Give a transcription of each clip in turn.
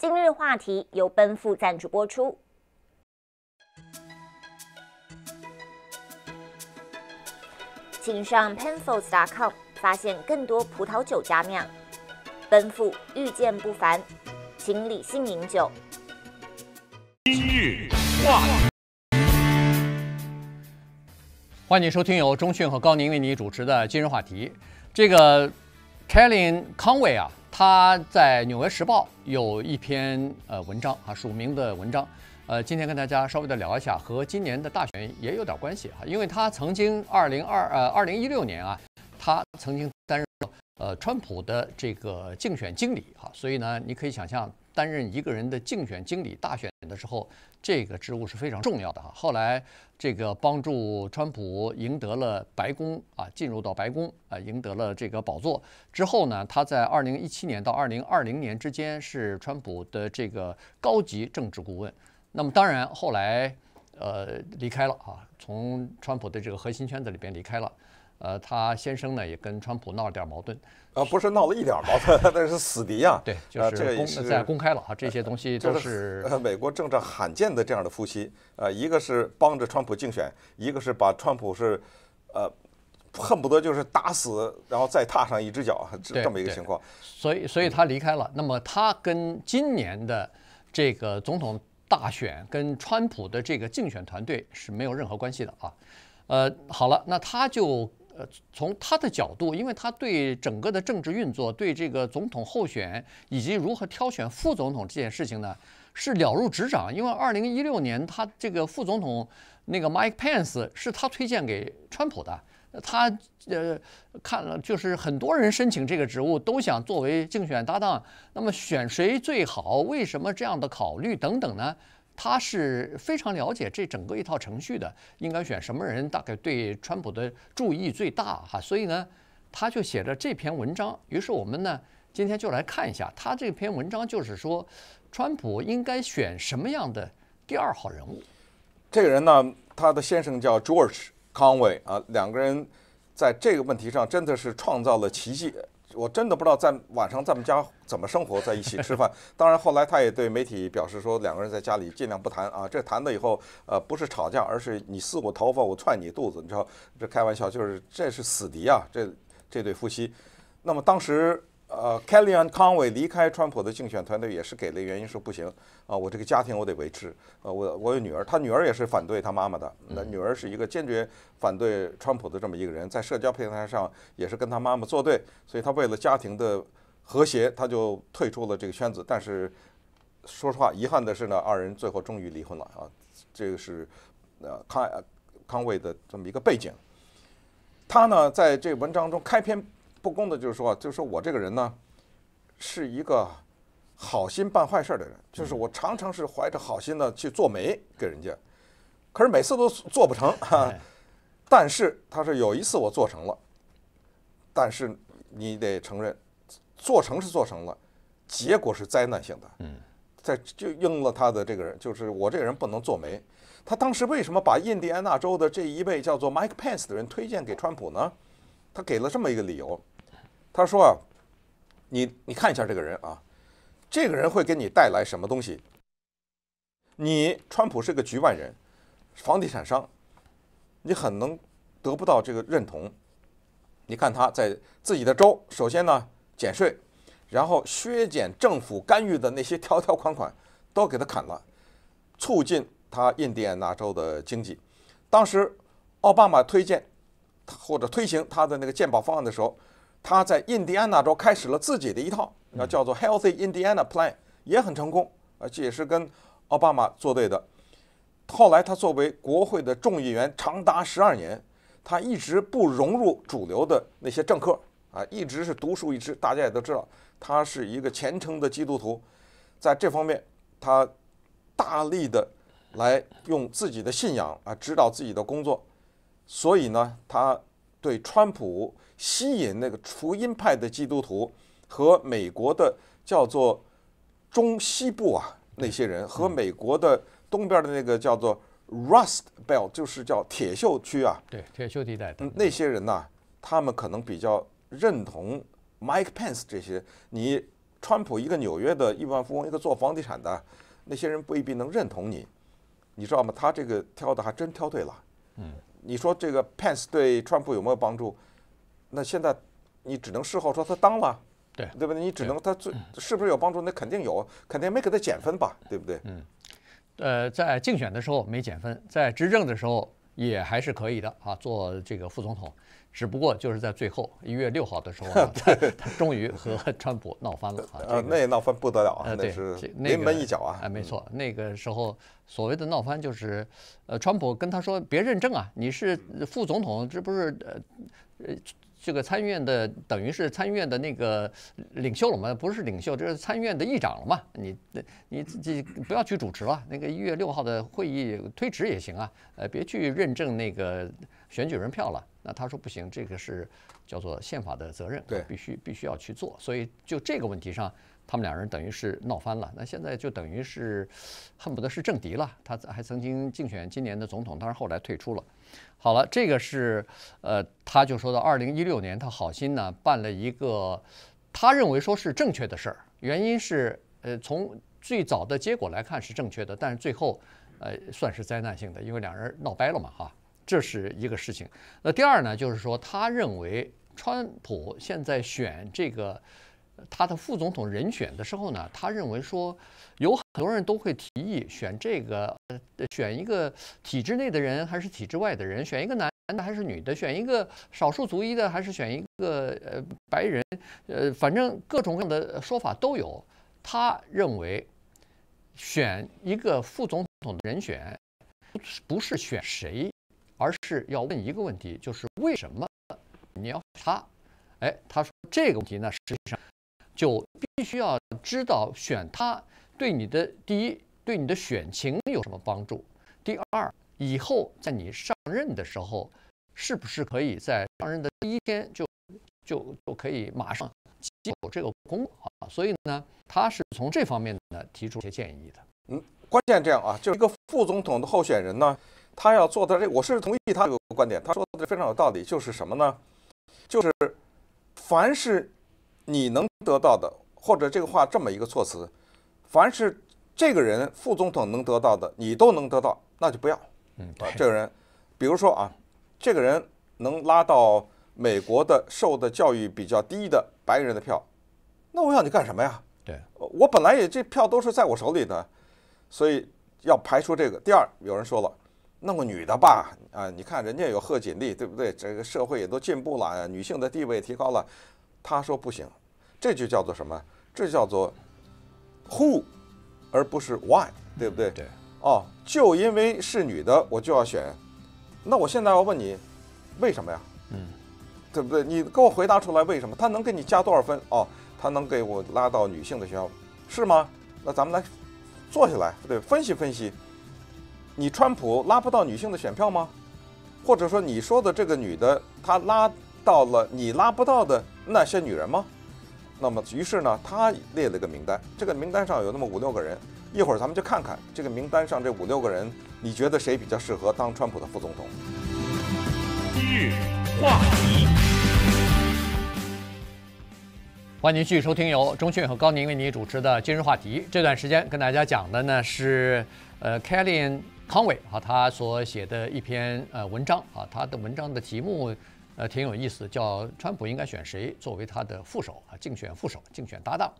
今日话题由奔赴赞助播出，请上 penfolds.com 发现更多葡萄酒佳酿。奔赴遇见不凡，请理性饮酒。今日话题，欢迎收听由钟讯和高宁为你主持的今日话题。这个 k e l l n Conway 啊。他在《纽约时报》有一篇呃文章啊署名的文章，呃，今天跟大家稍微的聊一下，和今年的大选也有点关系哈，因为他曾经二零二呃二零一六年啊，他曾经。呃，川普的这个竞选经理哈，所以呢，你可以想象担任一个人的竞选经理，大选的时候，这个职务是非常重要的哈。后来，这个帮助川普赢得了白宫啊，进入到白宫啊，赢得了这个宝座之后呢，他在二零一七年到二零二零年之间是川普的这个高级政治顾问。那么当然，后来呃离开了啊，从川普的这个核心圈子里边离开了。呃，他先生呢也跟川普闹了点矛盾呃，不是闹了一点矛盾，那 是死敌啊。对，就是公、在公开了啊，这些东西 都是美国政治罕见的这样的夫妻。呃，一个是帮着川普竞选，一个是把川普是，呃，恨不得就是打死，然后再踏上一只脚这么一个情况。所以，所以他离开了。那么，他跟今年的这个总统大选跟川普的这个竞选团队是没有任何关系的啊。呃，好了，那他就。呃，从他的角度，因为他对整个的政治运作、对这个总统候选以及如何挑选副总统这件事情呢，是了如指掌。因为二零一六年，他这个副总统那个 Mike Pence 是他推荐给川普的，他呃看了，就是很多人申请这个职务都想作为竞选搭档，那么选谁最好？为什么这样的考虑等等呢？他是非常了解这整个一套程序的，应该选什么人，大概对川普的注意最大哈，所以呢，他就写了这篇文章。于是我们呢，今天就来看一下他这篇文章，就是说川普应该选什么样的第二号人物。这个人呢，他的先生叫 George Conway 啊，两个人在这个问题上真的是创造了奇迹。我真的不知道在晚上在我们家怎么生活在一起吃饭。当然后来他也对媒体表示说，两个人在家里尽量不谈啊，这谈了以后呃不是吵架，而是你撕我头发，我踹你肚子，你知道这开玩笑，就是这是死敌啊，这这对夫妻。那么当时。呃，Kelly 安康伟离开川普的竞选团队也是给了原因，说不行啊，我这个家庭我得维持，呃，我我有女儿，他女儿也是反对他妈妈的，那女儿是一个坚决反对川普的这么一个人，在社交平台上也是跟他妈妈作对，所以他为了家庭的和谐，他就退出了这个圈子。但是说实话，遗憾的是呢，二人最后终于离婚了啊，这个是呃康康伟的这么一个背景。他呢，在这文章中开篇。不公的就是说，就是说我这个人呢，是一个好心办坏事的人。就是我常常是怀着好心的去做媒给人家，可是每次都做不成。哈、但是他是有一次我做成了，但是你得承认，做成是做成了，结果是灾难性的。嗯，在就应了他的这个人，就是我这个人不能做媒。他当时为什么把印第安纳州的这一位叫做 Mike Pence 的人推荐给川普呢？他给了这么一个理由。他说啊，你你看一下这个人啊，这个人会给你带来什么东西？你川普是个局外人，房地产商，你很能得不到这个认同。你看他在自己的州，首先呢减税，然后削减政府干预的那些条条款款，都给他砍了，促进他印第安纳州的经济。当时奥巴马推荐或者推行他的那个建保方案的时候。他在印第安纳州开始了自己的一套，那叫做 Healthy Indiana Plan，也很成功，而这也是跟奥巴马作对的。后来他作为国会的众议员长达十二年，他一直不融入主流的那些政客，啊，一直是独树一帜。大家也都知道，他是一个虔诚的基督徒，在这方面他大力的来用自己的信仰啊指导自己的工作，所以呢，他。对川普吸引那个福音派的基督徒和美国的叫做中西部啊那些人，和美国的东边的那个叫做 rust belt，就是叫铁锈区啊，对铁锈地带，那些人呐，他们可能比较认同 Mike Pence 这些。你川普一个纽约的亿万富翁，一个做房地产的，那些人未必能认同你。你知道吗？他这个挑的还真挑对了。嗯。你说这个 Pence 对川普有没有帮助？那现在你只能事后说他当了，对对不对？你只能他最是不是有帮助？那肯定有，肯定没给他减分吧，对不对？嗯，呃，在竞选的时候没减分，在执政的时候也还是可以的啊，做这个副总统。只不过就是在最后一月六号的时候，他终于和川普闹翻了啊！呃，那也闹翻不得了啊！那是临门一脚啊！哎，没错，那个时候所谓的闹翻就是，呃，川普跟他说别认证啊，你是副总统，这不是呃，呃，这个参议院的等于是参议院的那个领袖了吗？不是领袖，这是参议院的议长了嘛？你你你不要去主持了，那个一月六号的会议推迟也行啊，呃，别去认证那个选举人票了。那他说不行，这个是叫做宪法的责任，必须必须要去做。所以就这个问题上，他们两人等于是闹翻了。那现在就等于是恨不得是政敌了。他还曾经竞选今年的总统，当然后来退出了。好了，这个是呃，他就说到二零一六年，他好心呢办了一个他认为说是正确的事儿，原因是呃从最早的结果来看是正确的，但是最后呃算是灾难性的，因为两人闹掰了嘛，哈。这是一个事情。那第二呢，就是说，他认为川普现在选这个他的副总统人选的时候呢，他认为说有很多人都会提议选这个，选一个体制内的人还是体制外的人，选一个男男的还是女的，选一个少数族裔的还是选一个呃白人，呃，反正各种各样的说法都有。他认为选一个副总统的人选不是选谁。而是要问一个问题，就是为什么你要他？哎，他说这个问题呢，实际上就必须要知道选他对你的第一，对你的选情有什么帮助；第二，以后在你上任的时候，是不是可以在上任的第一天就就就可以马上有这个功啊？所以呢，他是从这方面呢提出一些建议的。嗯，关键这样啊，就是一个副总统的候选人呢。他要做的这，我是同意他这个观点，他说的非常有道理，就是什么呢？就是凡是你能得到的，或者这个话这么一个措辞，凡是这个人副总统能得到的，你都能得到，那就不要。嗯，这个人，比如说啊，这个人能拉到美国的受的教育比较低的白人的票，那我要你干什么呀？对，我本来也这票都是在我手里的，所以要排除这个。第二，有人说了。那个女的吧，啊，你看人家有贺锦丽，对不对？这个社会也都进步了，女性的地位提高了。他说不行，这就叫做什么？这就叫做 who，而不是 why，对不对？对。哦，就因为是女的，我就要选。那我现在要问你，为什么呀？嗯，对不对？你给我回答出来为什么？他能给你加多少分？哦，他能给我拉到女性的学校是吗？那咱们来坐下来，对，分析分析。你川普拉不到女性的选票吗？或者说你说的这个女的，她拉到了你拉不到的那些女人吗？那么于是呢，他列了个名单，这个名单上有那么五六个人，一会儿咱们就看看这个名单上这五六个人，你觉得谁比较适合当川普的副总统？今日话题，欢迎继续收听由钟迅和高宁为你主持的《今日话题》。这段时间跟大家讲的呢是，呃，Kellyan。康伟啊，他所写的一篇呃文章啊，他的文章的题目呃挺有意思，叫“川普应该选谁作为他的副手啊？竞选副手，竞选搭档。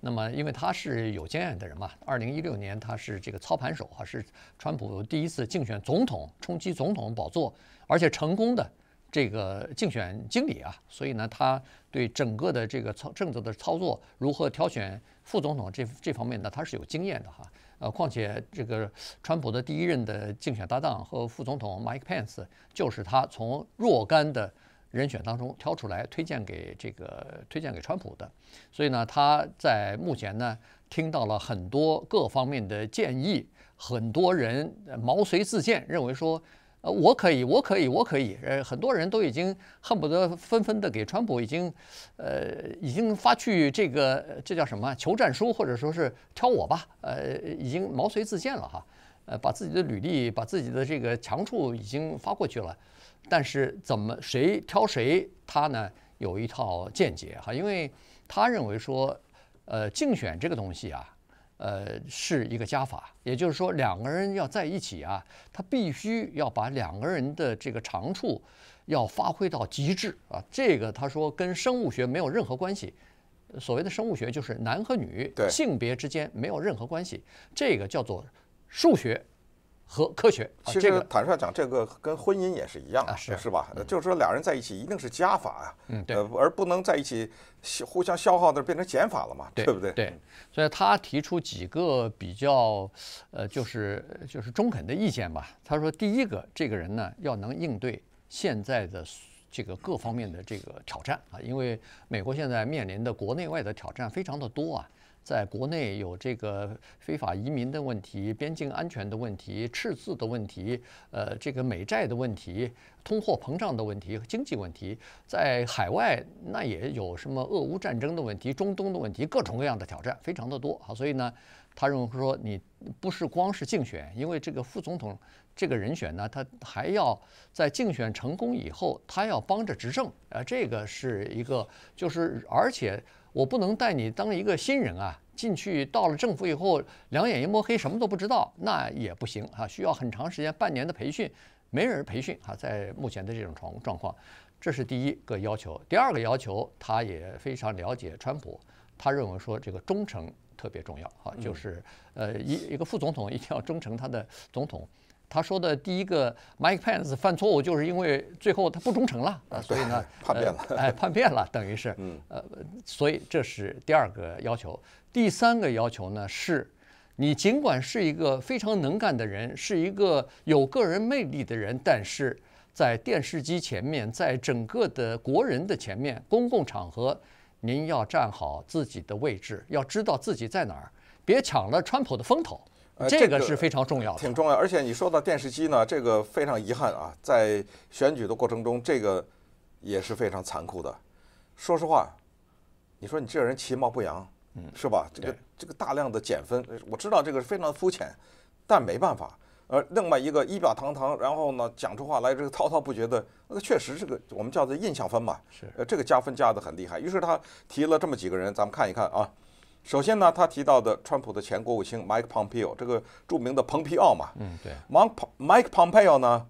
那么，因为他是有经验的人嘛，二零一六年他是这个操盘手哈，是川普第一次竞选总统，冲击总统宝座，而且成功的这个竞选经理啊，所以呢，他对整个的这个操政策的操作，如何挑选副总统这这方面呢，他是有经验的哈。呃，况且这个川普的第一任的竞选搭档和副总统 Mike Pence 就是他从若干的人选当中挑出来推荐给这个推荐给川普的，所以呢，他在目前呢听到了很多各方面的建议，很多人毛遂自荐，认为说。呃，我可以，我可以，我可以。呃，很多人都已经恨不得纷纷的给川普已经，呃，已经发去这个这叫什么求战书，或者说是挑我吧。呃，已经毛遂自荐了哈，呃，把自己的履历、把自己的这个强处已经发过去了。但是怎么谁挑谁他呢？有一套见解哈，因为他认为说，呃，竞选这个东西啊。呃，是一个加法，也就是说，两个人要在一起啊，他必须要把两个人的这个长处要发挥到极致啊。这个他说跟生物学没有任何关系，所谓的生物学就是男和女性别之间没有任何关系，这个叫做数学。和科学，其实坦率讲，这个跟婚姻也是一样，是吧？就是说，俩人在一起一定是加法啊，嗯，对，而不能在一起互相消耗的变成减法了嘛，对不对？对，所以他提出几个比较，呃，就是就是中肯的意见吧。他说，第一个，这个人呢要能应对现在的这个各方面的这个挑战啊，因为美国现在面临的国内外的挑战非常的多啊。在国内有这个非法移民的问题、边境安全的问题、赤字的问题、呃，这个美债的问题、通货膨胀的问题、经济问题；在海外那也有什么俄乌战争的问题、中东的问题，各种各样的挑战非常的多啊，所以呢。他认为说你不是光是竞选，因为这个副总统这个人选呢，他还要在竞选成功以后，他要帮着执政啊，这个是一个就是而且我不能带你当一个新人啊进去到了政府以后，两眼一摸黑，什么都不知道，那也不行啊，需要很长时间半年的培训，没人培训啊，在目前的这种状状况，这是第一个要求。第二个要求，他也非常了解川普，他认为说这个忠诚。特别重要哈，就是呃一一个副总统一定要忠诚他的总统。他说的第一个，Mike Pence 犯错误就是因为最后他不忠诚了啊，所以呢 叛变了，哎叛变了，等于是，呃所以这是第二个要求。第三个要求呢是，你尽管是一个非常能干的人，是一个有个人魅力的人，但是在电视机前面，在整个的国人的前面，公共场合。您要站好自己的位置，要知道自己在哪儿，别抢了川普的风头，这个是非常重要的。挺重要，而且你说到电视机呢，这个非常遗憾啊，在选举的过程中，这个也是非常残酷的。说实话，你说你这人其貌不扬，嗯，是吧？这个这个大量的减分，我知道这个是非常肤浅，但没办法。而另外一个仪表堂堂，然后呢讲出话来这个滔滔不绝的，那确实这个我们叫做印象分嘛，是，呃，这个加分加的很厉害。于是他提了这么几个人，咱们看一看啊。首先呢，他提到的川普的前国务卿 Mike Pompeo，这个著名的蓬皮奥嘛，嗯，对，Mike Pompeo 呢，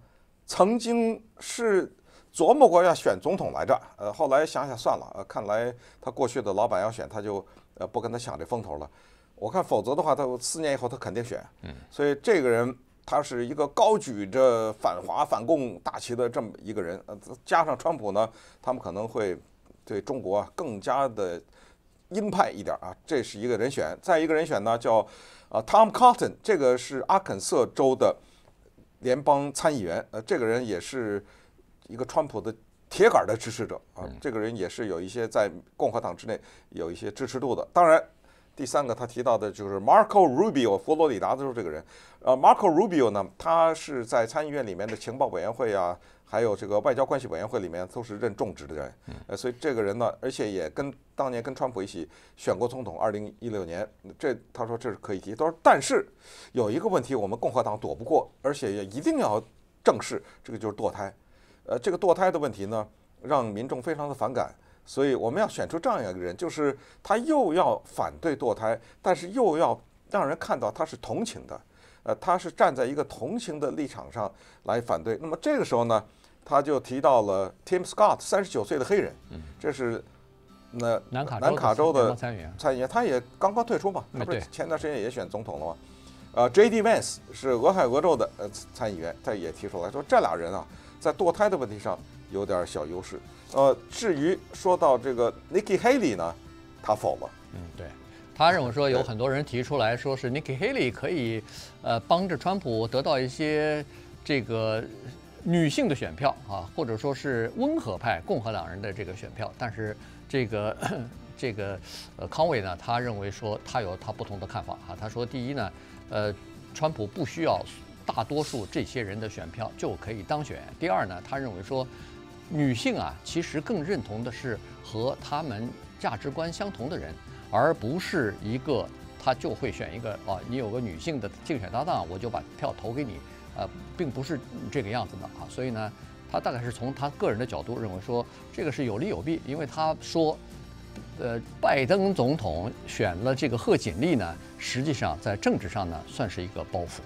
曾经是琢磨过要选总统来着，呃，后来想想算了，呃，看来他过去的老板要选他就呃不跟他抢这风头了。我看否则的话，他四年以后他肯定选，嗯，所以这个人。他是一个高举着反华反共大旗的这么一个人，呃，加上川普呢，他们可能会对中国啊更加的鹰派一点啊。这是一个人选，再一个人选呢叫啊 Tom Cotton，这个是阿肯色州的联邦参议员，呃，这个人也是一个川普的铁杆的支持者啊，这个人也是有一些在共和党之内有一些支持度的，当然。第三个他提到的就是 Marco Rubio，佛罗里达州这个人。呃，Marco Rubio 呢，他是在参议院里面的情报委员会啊，还有这个外交关系委员会里面都是任重职的人。呃，所以这个人呢，而且也跟当年跟川普一起选过总统。二零一六年，这他说这是可以提。他说，但是有一个问题，我们共和党躲不过，而且也一定要正视，这个就是堕胎。呃，这个堕胎的问题呢，让民众非常的反感。所以我们要选出这样一个人，就是他又要反对堕胎，但是又要让人看到他是同情的，呃，他是站在一个同情的立场上来反对。那么这个时候呢，他就提到了 Tim Scott，三十九岁的黑人，这是那南卡南卡州的参议员，参议员他也刚刚退出嘛，他不是前段时间也选总统了吗？呃，J D. Vance 是俄亥俄州的呃参议员，他也提出来说，这俩人啊，在堕胎的问题上有点小优势。呃，至于说到这个 Nikki Haley 呢，他否吗？嗯，对他认为说有很多人提出来说是 Nikki Haley 可以呃帮着川普得到一些这个女性的选票啊，或者说是温和派共和党人的这个选票。但是这个 这个呃康威呢，他认为说他有他不同的看法啊。他说第一呢，呃，川普不需要大多数这些人的选票就可以当选。第二呢，他认为说。女性啊，其实更认同的是和他们价值观相同的人，而不是一个他就会选一个啊，你有个女性的竞选搭档，我就把票投给你，呃，并不是这个样子的啊。所以呢，他大概是从他个人的角度认为说，这个是有利有弊，因为他说，呃，拜登总统选了这个贺锦丽呢，实际上在政治上呢，算是一个包袱。